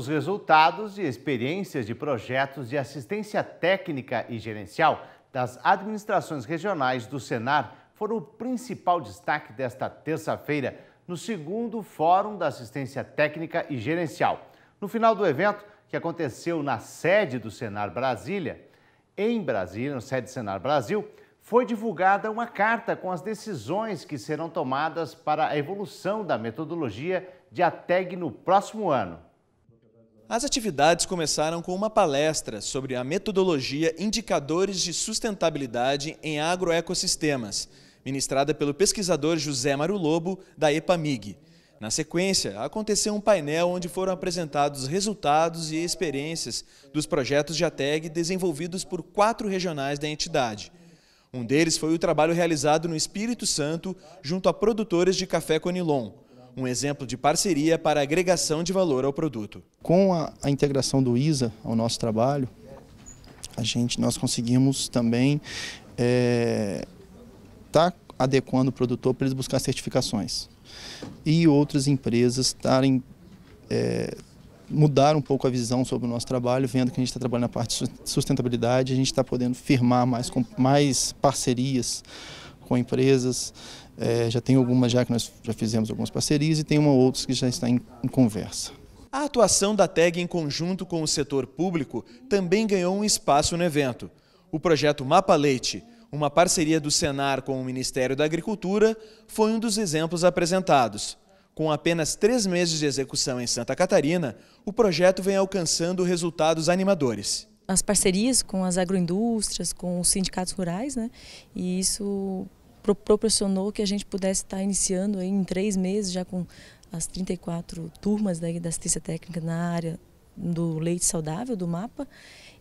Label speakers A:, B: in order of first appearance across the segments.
A: os resultados e experiências de projetos de assistência técnica e gerencial das administrações regionais do Senar foram o principal destaque desta terça-feira no segundo Fórum da Assistência Técnica e Gerencial. No final do evento, que aconteceu na sede do Senar Brasília, em Brasília, no sede do Senar Brasil, foi divulgada uma carta com as decisões que serão tomadas para a evolução da metodologia de ATEG no próximo ano. As atividades começaram com uma palestra
B: sobre a metodologia Indicadores de Sustentabilidade em Agroecossistemas, ministrada pelo pesquisador José Mário Lobo, da EPAMIG. Na sequência, aconteceu um painel onde foram apresentados resultados e experiências dos projetos de ATEG desenvolvidos por quatro regionais da entidade. Um deles foi o trabalho realizado no Espírito Santo junto a produtores de café Conilon, um exemplo de parceria para agregação de valor ao produto.
C: Com a, a integração do ISA ao nosso trabalho, a gente, nós conseguimos também estar é, tá adequando o produtor para eles buscar certificações. E outras empresas estarem... É, mudar um pouco a visão sobre o nosso trabalho, vendo que a gente está trabalhando na parte de sustentabilidade, a gente está podendo firmar mais, mais parcerias com empresas, é, já tem algumas já que nós já fizemos algumas parcerias e tem uma outras que já está em, em conversa.
B: A atuação da TEG em conjunto com o setor público também ganhou um espaço no evento. O projeto Mapa Leite, uma parceria do Senar com o Ministério da Agricultura, foi um dos exemplos apresentados. Com apenas três meses de execução em Santa Catarina, o projeto vem alcançando resultados animadores.
D: As parcerias com as agroindústrias, com os sindicatos rurais, né? e isso proporcionou que a gente pudesse estar iniciando aí em três meses já com as 34 turmas né, da assistência técnica na área do leite saudável do mapa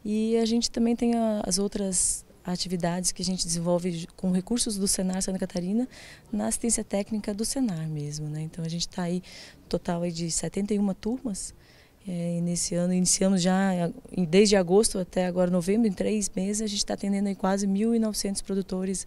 D: e a gente também tem as outras atividades que a gente desenvolve com recursos do Senar Santa Catarina na assistência técnica do Senar mesmo, né? Então a gente está aí total aí de 71 turmas é, nesse ano iniciamos já, é, desde agosto até agora novembro, em três meses, a gente está atendendo aí quase 1.900 produtores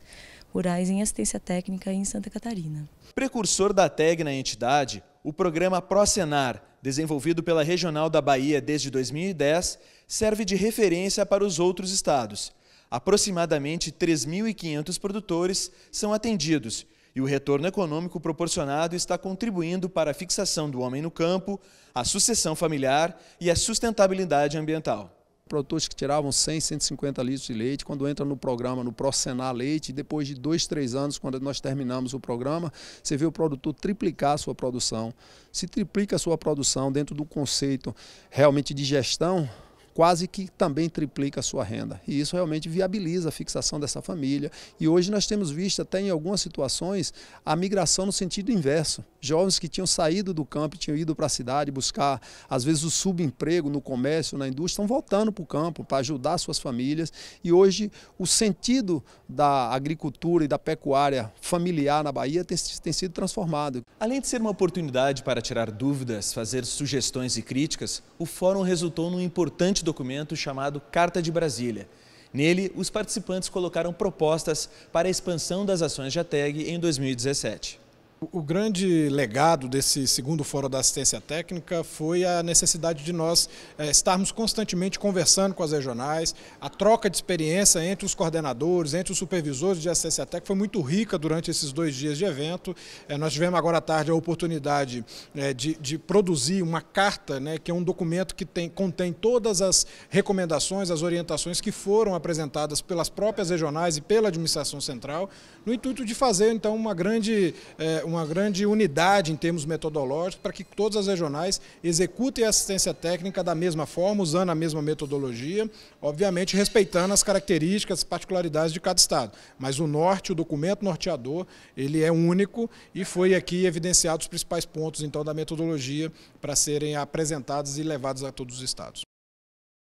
D: rurais em assistência técnica em Santa Catarina.
B: Precursor da TEG na entidade, o programa ProSenar, desenvolvido pela Regional da Bahia desde 2010, serve de referência para os outros estados. Aproximadamente 3.500 produtores são atendidos e o retorno econômico proporcionado está contribuindo para a fixação do homem
E: no campo, a sucessão familiar e a sustentabilidade ambiental. Produtores que tiravam 100, 150 litros de leite, quando entra no programa, no Procenar Leite, depois de dois, três anos, quando nós terminamos o programa, você vê o produtor triplicar a sua produção. Se triplica a sua produção dentro do conceito realmente de gestão, quase que também triplica a sua renda. E isso realmente viabiliza a fixação dessa família. E hoje nós temos visto até em algumas situações a migração no sentido inverso jovens que tinham saído do campo, tinham ido para a cidade buscar, às vezes, o subemprego no comércio, na indústria, estão voltando para o campo para ajudar suas famílias. E hoje o sentido da agricultura e da pecuária familiar na Bahia tem, tem sido transformado. Além de ser uma oportunidade para tirar
B: dúvidas, fazer sugestões e críticas, o fórum resultou num importante documento chamado Carta de Brasília. Nele, os participantes colocaram propostas para a expansão das
F: ações de ATEG em 2017. O grande legado desse segundo Fórum da Assistência Técnica foi a necessidade de nós eh, estarmos constantemente conversando com as regionais. A troca de experiência entre os coordenadores, entre os supervisores de assistência técnica foi muito rica durante esses dois dias de evento. Eh, nós tivemos agora à tarde a oportunidade eh, de, de produzir uma carta, né, que é um documento que tem, contém todas as recomendações, as orientações que foram apresentadas pelas próprias regionais e pela administração central, no intuito de fazer então uma grande uma grande unidade em termos metodológicos para que todas as regionais executem a assistência técnica da mesma forma, usando a mesma metodologia, obviamente respeitando as características, e particularidades de cada estado. Mas o norte, o documento norteador, ele é único e foi aqui evidenciado os principais pontos então da metodologia para serem apresentados e levados a todos os estados.